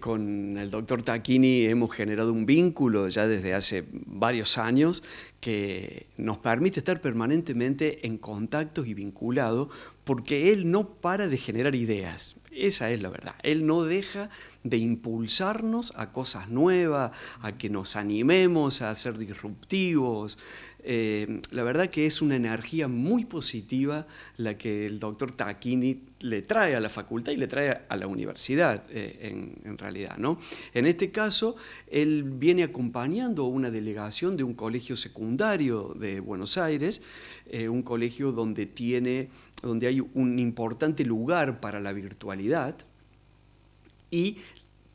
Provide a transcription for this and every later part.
Con el doctor Taquini hemos generado un vínculo ya desde hace varios años que nos permite estar permanentemente en contacto y vinculado porque él no para de generar ideas. Esa es la verdad. Él no deja de impulsarnos a cosas nuevas, a que nos animemos a ser disruptivos. Eh, la verdad que es una energía muy positiva la que el doctor Taquini le trae a la facultad y le trae a la universidad, eh, en, realidad. ¿no? En este caso, él viene acompañando una delegación de un colegio secundario de Buenos Aires, eh, un colegio donde tiene donde hay un importante lugar para la virtualidad, y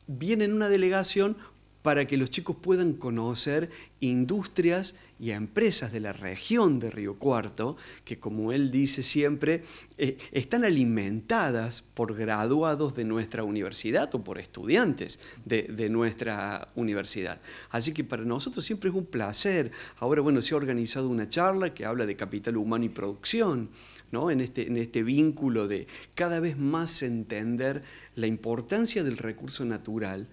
viene una delegación para que los chicos puedan conocer industrias y empresas de la región de Río Cuarto, que como él dice siempre, eh, están alimentadas por graduados de nuestra universidad o por estudiantes de, nuestra universidad. Así que para nosotros siempre es un placer. Ahora, bueno, se ha organizado una charla que habla de capital humano y producción. ¿no? en este, este vínculo de cada vez más entender la importancia del recurso natural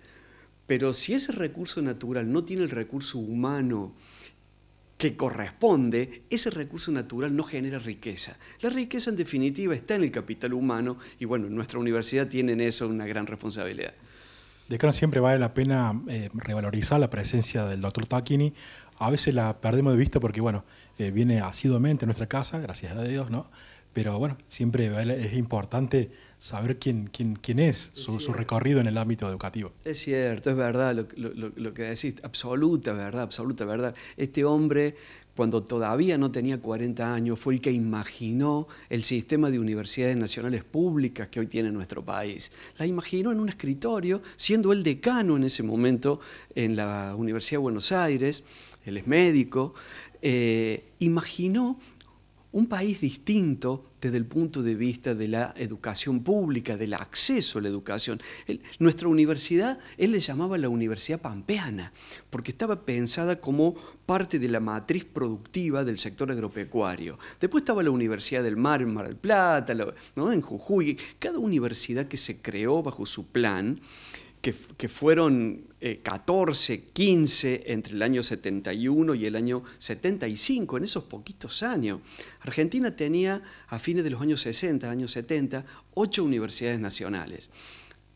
pero si ese recurso natural no tiene el recurso humano que corresponde, ese recurso natural no genera riqueza. La riqueza en definitiva está en el capital humano y bueno, nuestra universidad tiene en eso una gran responsabilidad. De Decano, siempre vale la pena eh, revalorizar la presencia del doctor Tacchini. A veces la perdemos de vista porque, bueno, eh, viene asiduamente a nuestra casa, gracias a Dios, ¿no? Pero bueno, siempre es importante saber quién, quién, quién es, su, recorrido en el ámbito educativo. Es cierto, es verdad lo, lo, que decís, absoluta verdad, absoluta verdad. Este hombre, cuando todavía no tenía 40 años, fue el que imaginó el sistema de universidades nacionales públicas que hoy tiene nuestro país. La imaginó en un escritorio, siendo el decano en ese momento en la Universidad de Buenos Aires, él es médico, eh, imaginó un país distinto desde el punto de vista de la educación pública, del acceso a la educación. nuestra universidad, él le llamaba la Universidad Pampeana, porque estaba pensada como parte de la matriz productiva del sector agropecuario. Después estaba la Universidad del Mar, en Mar del Plata, ¿no? en Jujuy, cada universidad que se creó bajo su plan que, fueron 14, eh, 15 entre el año 71 y el año 75, en esos poquitos años. Argentina tenía, a fines de los años 60, años 70, ocho universidades nacionales.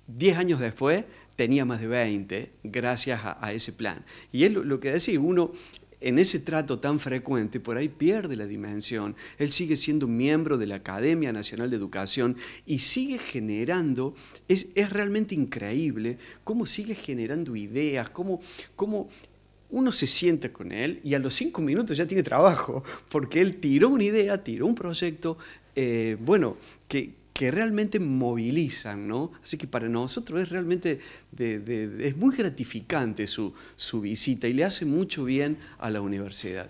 10 años después tenía más de 20 gracias a, ese plan. Y es lo, que decía, uno en ese trato tan frecuente, por ahí pierde la dimensión. Él sigue siendo miembro de la Academia Nacional de Educación y sigue generando, es, realmente increíble cómo sigue generando ideas, cómo, uno se sienta con él y a los cinco minutos ya tiene trabajo, porque él tiró una idea, tiró un proyecto, eh, bueno, que, que realmente movilizan, ¿no? Así que para nosotros es realmente, es muy gratificante su visita y le hace mucho bien a la universidad.